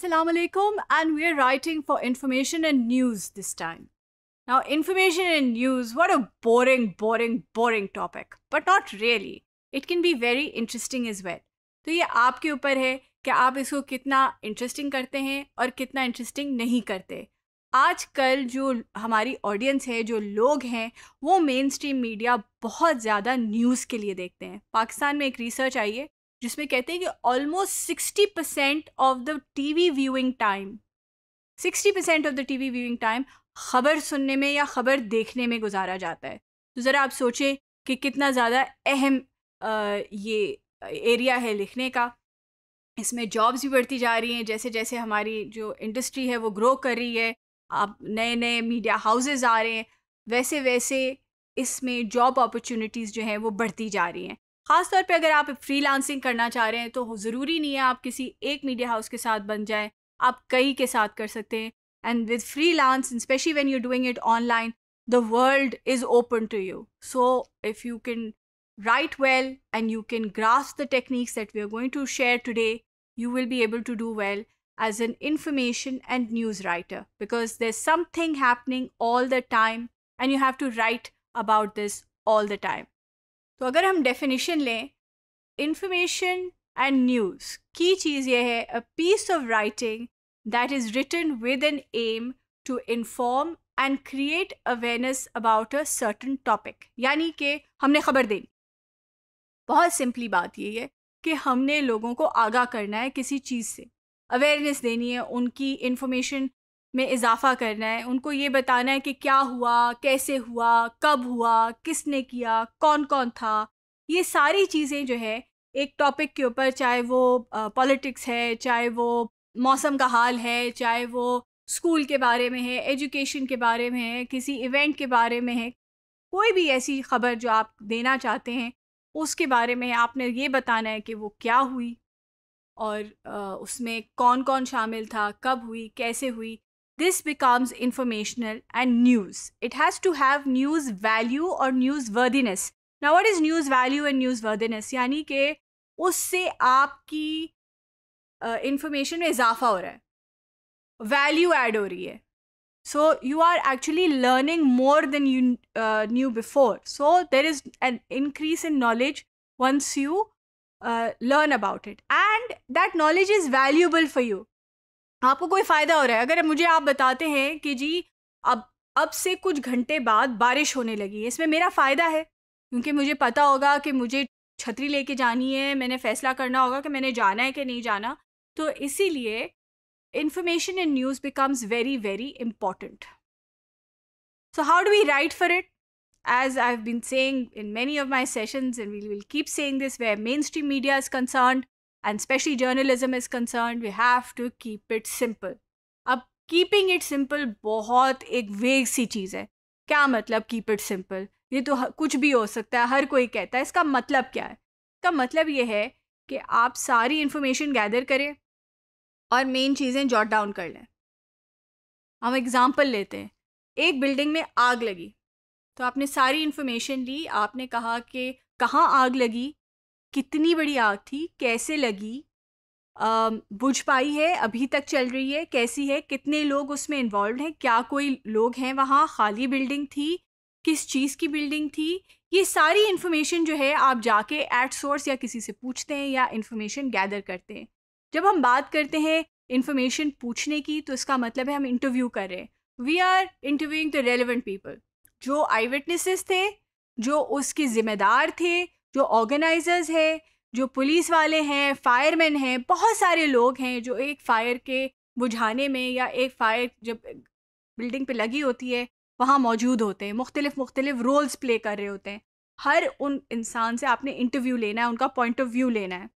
assalamu alaikum and we are writing for information and news this time. Now, information and news, what a boring, boring, boring topic. But not really. It can be very interesting as well. तो ये आपके ऊपर है कि आप इसको कितना interesting करते हैं और कितना इंटरेस्टिंग नहीं करते आजकल जो हमारी ऑडियंस है जो लोग हैं वो मेन स्ट्रीम मीडिया बहुत ज़्यादा न्यूज़ के लिए देखते हैं पाकिस्तान में एक रिसर्च आई है जिसमें कहते हैं कि almost sixty percent of the T V viewing time sixty percent of the T V viewing time खबर सुनने में या खबर देखने में गुजारा जाता है तो ज़रा आप सोचें कि कितना ज़्यादा अहम ये एरिया है लिखने का इसमें जॉब्स भी बढ़ती जा रही हैं जैसे जैसे हमारी जो इंडस्ट्री है वो ग्रो कर रही है आप नए नए मीडिया हाउसेज आ रहे हैं वैसे वैसे इसमें जॉब अपॉर्चुनिटीज़ जो हैं वो बढ़ती जा रही हैं खासतौर पर अगर आप फ्रीलांसिंग करना चाह रहे हैं तो ज़रूरी नहीं है आप किसी एक मीडिया हाउस के साथ बन जाए आप कई के साथ कर सकते हैं and with freelance especially when you doing it online the world is open to you so if you can write well and you can grasp the techniques that we are going to share today you will be able to do well as an information and news writer because there something happening all the time and you have to write about this all the time तो अगर हम definition लें information and news की चीज़ ये है a piece of writing that is written with an aim to inform and create awareness about a certain topic यानी कि हमने खबर देनी बहुत सिंपली बात ये है कि हमने लोगों को आगाह करना है किसी चीज़ से अवेयरनेस देनी है उनकी इन्फॉर्मेशन में इजाफ़ा करना है उनको ये बताना है कि क्या हुआ कैसे हुआ कब हुआ किसने किया कौन कौन था ये सारी चीज़ें जो है एक टॉपिक के ऊपर चाहे वो पॉलिटिक्स है चाहे वो मौसम का हाल है चाहे वो स्कूल के बारे में है एजुकेशन के बारे में है किसी इवेंट के बारे में है कोई भी ऐसी ख़बर जो आप देना चाहते हैं उसके बारे में आपने ये बताना है कि वो क्या हुई और उसमें कौन कौन शामिल था कब हुई कैसे हुई this becomes informational and news. It has to have news value or news worthiness. Now, what is news value and news worthiness? यानी कि उससे आपकी इंफॉर्मेशन uh, में इजाफा हो रहा है so you are actually learning more than you uh, knew before so there is an increase in knowledge once you uh, learn about it and that knowledge is valuable for you आपको कोई फायदा हो रहा है अगर मुझे आप बताते हैं कि जी अब अब से कुछ घंटे बाद बारिश होने लगी इसमें मेरा फायदा है क्योंकि मुझे पता होगा कि मुझे छतरी लेके जानी है मैंने फैसला करना होगा कि मैंने जाना है कि नहीं जाना तो इसीलिए information in news becomes very very important so how do we write for it as I have been saying in many of my sessions and we will keep saying this where mainstream media is concerned and especially journalism is concerned we have to keep it simple अब keeping it simple बहुत एक वेग सी चीज़ है क्या मतलब keep it simple ये तो कुछ भी हो सकता है हर कोई कहता है इसका मतलब क्या है इसका मतलब ये है कि आप सारी इन्फॉर्मेशन गैदर करें और मेन चीज़ें जॉट डाउन कर लें हम एग्ज़ाम्पल लेते हैं एक बिल्डिंग में आग लगी तो आपने सारी इन्फॉर्मेशन ली आपने कहा कि कहाँ आग लगी कितनी बड़ी आग थी कैसे लगी बुझ पाई है अभी तक चल रही है कैसी है कितने लोग उसमें इन्वॉल्व हैं क्या कोई लोग हैं वहाँ खाली बिल्डिंग थी किस चीज़ की बिल्डिंग थी ये सारी इन्फॉर्मेशन जो है आप जाके एट सोर्स या किसी से पूछते हैं या इन्फॉर्मेशन गैदर करते हैं जब हम बात करते हैं इन्फॉर्मेशन पूछने की तो इसका मतलब है हम इंटरव्यू कर रहे हैं we are interviewing the relevant people जो आई विटनेसेस थे जो उसके ज़िम्मेदार थे जो ऑर्गेनाइजर्स है जो पुलिस वाले हैं फायरमैन हैं बहुत सारे लोग हैं जो एक फायर के बुझाने में या एक फायर जब बिल्डिंग पे लगी होती है वहाँ मौजूद होते हैं मुख्तलिफ मुख्तलिफ रोल्स प्ले कर रहे होते हैं हर उन इंसान से आपने इंटरव्यू लेना है उनका पॉइंट ऑफ व्यू लेना है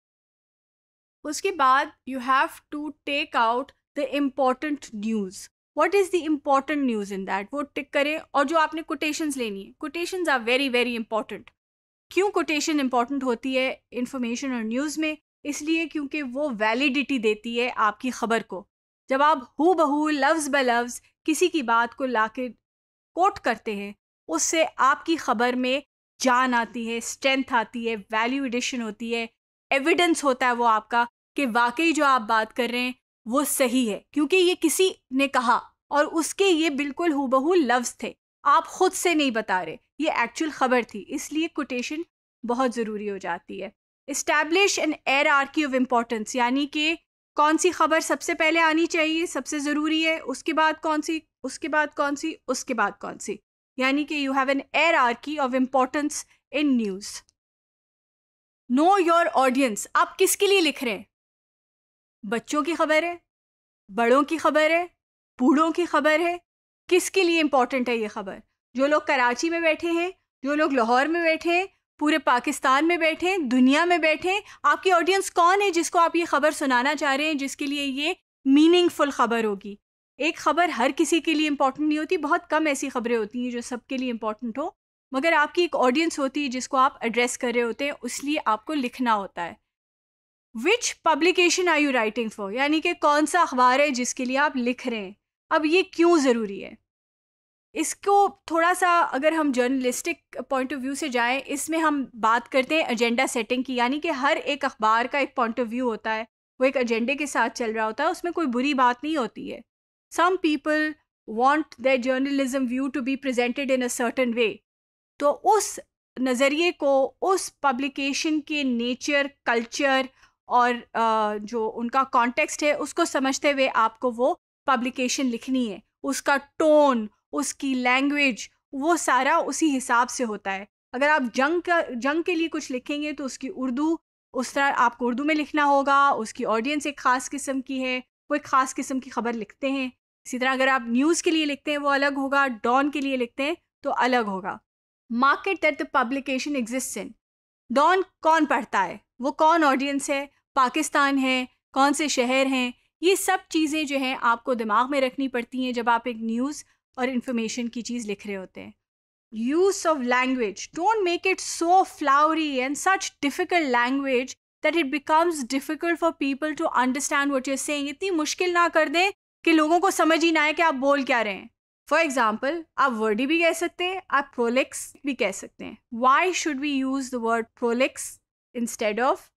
उसके बाद you have to take out the important news what is the important news in that वो टिक करें और जो आपने कोटेशंस लेनी है quotations are very very important क्यों कोटेशन इंपॉर्टेंट होती है इन्फॉर्मेशन और न्यूज़ में इसलिए क्योंकि वो वैलिडिटी देती है आपकी ख़बर को जब आप हु बहू लफ्ज़ ब लफ्ज़ किसी की बात को ला कोट करते हैं उससे आपकी ख़बर में जान आती है स्ट्रेंथ आती है वैल्यू एडिशन होती है एविडेंस होता है वो आपका कि वाकई जो आप बात कर रहे हैं वो सही है क्योंकि ये किसी ने कहा और उसके ये बिल्कुल बहू लफ्ज़ थे आप खुद से नहीं बता रहे ये एक्चुअल खबर थी इसलिए कोटेशन बहुत ज़रूरी हो जाती है establish an hierarchy of importance यानी कि कौन सी खबर सबसे पहले आनी चाहिए सबसे ज़रूरी है उसके बाद कौन सी उसके बाद कौन सी उसके बाद कौन सी यानी कि you have an hierarchy of importance in news know your audience आप किसके लिए लिख रहे हैं बच्चों की खबर है बड़ों की खबर है बूढ़ों की खबर है किसके लिए इम्पॉर्टेंट है ये खबर जो लोग कराची में बैठे हैं जो लोग लाहौर में बैठे हैं पूरे पाकिस्तान में बैठे हैं दुनिया में बैठे हैं आपकी ऑडियंस कौन है जिसको आप ये खबर सुनाना चाह रहे हैं जिसके लिए ये मीनिंगफुल खबर होगी एक खबर हर किसी के लिए इंपॉर्टेंट नहीं होती बहुत कम ऐसी खबरें होती हैं जो सबके लिए इंपॉर्टेंट हो मगर आपकी एक ऑडियंस होती है जिसको आप एड्रेस कर रहे होते हैं उसलिए आपको लिखना होता है which publication are you writing for यानी कि कौन सा अखबार है जिसके लिए आप लिख रहे हैं अब ये क्यों ज़रूरी है इसको थोड़ा सा अगर हम जर्नलिस्टिक पॉइंट ऑफ व्यू से जाएं इसमें हम बात करते हैं एजेंडा सेटिंग की यानी कि हर एक अखबार का एक पॉइंट ऑफ व्यू होता है वो एक एजेंडे के साथ चल रहा होता है उसमें कोई बुरी बात नहीं होती है some people want the journalism view to be presented in a certain way तो उस नज़रिए को उस पब्लिकेशन के नेचर कल्चर और जो उनका कॉन्टेक्स्ट है उसको समझते हुए आपको वो पब्लिकेशन लिखनी है उसका टोन उसकी लैंग्वेज वो सारा उसी हिसाब से होता है अगर आप जंग का जंग के लिए कुछ लिखेंगे तो उसकी उर्दू उस तरह आपको उर्दू में लिखना होगा उसकी ऑडियंस एक ख़ास किस्म की है वो एक ख़ास किस्म की खबर लिखते हैं इसी तरह अगर आप न्यूज़ के लिए लिखते हैं वो अलग होगा डॉन के लिए लिखते हैं तो अलग होगा market that the publication exist in Dawn कौन पढ़ता है वो कौन ऑडियंस है पाकिस्तान है कौन से शहर हैं ये सब चीज़ें जो हैं आपको दिमाग में रखनी पड़ती हैं जब आप एक न्यूज़ और इन्फॉर्मेशन की चीज़ लिख रहे होते हैं use of language. Don't make it so flowery and such difficult language that it becomes difficult for people to understand what you're saying. इतनी मुश्किल ना कर दें कि लोगों को समझ ही ना आए कि आप बोल क्या रहे हैं फॉर एग्जाम्पल आप वर्डी भी कह सकते हैं आप प्रोलिक्स भी कह सकते हैं why should we use the word prolix instead of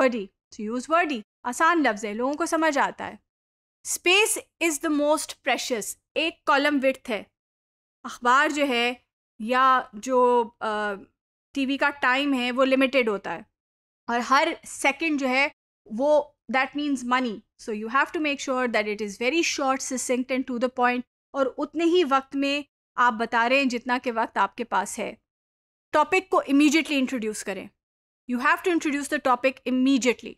wordy to use wordy आसान लफ्ज़ है लोगों को समझ आता है space is the most precious एक कॉलम विथ है अखबार जो है या जो टीवी का टाइम है वो लिमिटेड होता है और हर सेकंड जो है वो that means money so you have to make sure that it is very short succinct and to the point और उतने ही वक्त में आप बता रहे हैं जितना के वक्त आपके पास है टॉपिक को इमीजिएटली इंट्रोड्यूस करें you have to introduce the topic immediately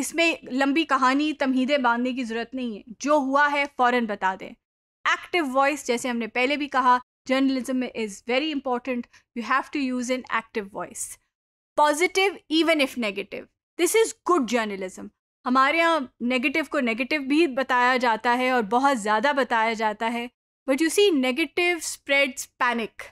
इसमें लंबी कहानी तमहीदे बांधने की ज़रूरत नहीं है जो हुआ है फ़ौरन बता दें एक्टिव वॉइस जैसे हमने पहले भी कहा journalism is very important you have to use an active voice positive even if negative this is good journalism हमारे यहाँ नेगेटिव को नेगेटिव भी बताया जाता है और बहुत ज़्यादा बताया जाता है but you see negative spreads panic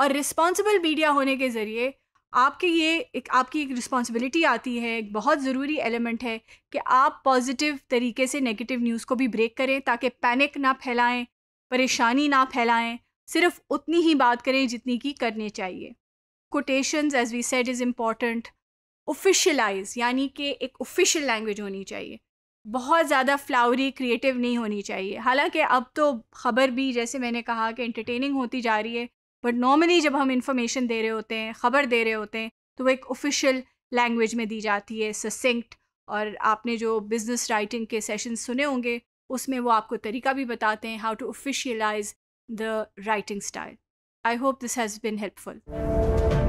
और रिस्पॉन्सिबल मीडिया होने के ज़रिए आपके ये एक आपकी एक रिस्पॉन्सिबिलिटी आती है एक बहुत ज़रूरी एलिमेंट है कि आप पॉजिटिव तरीके से नेगेटिव न्यूज़ को भी ब्रेक करें ताकि पैनिक ना फैलाएं परेशानी ना फैलाएं सिर्फ उतनी ही बात करें जितनी की करनी चाहिए quotations as we said is important officialise यानी कि एक ऑफिशियल लैंग्वेज होनी चाहिए बहुत ज़्यादा फ्लावरी क्रिएटिव नहीं होनी चाहिए हालांकि अब तो खबर भी जैसे मैंने कहा कि एंटरटेनिंग होती जा रही है बट नॉर्मली जब हम इंफॉर्मेशन दे रहे होते हैं ख़बर दे रहे होते हैं तो वो एक ऑफिशियल लैंग्वेज में दी जाती है ससेंक्ट और आपने जो बिज़नेस राइटिंग के सेशन सुने होंगे उसमें वो आपको तरीका भी बताते हैं how to officialise the writing style I hope this has been helpful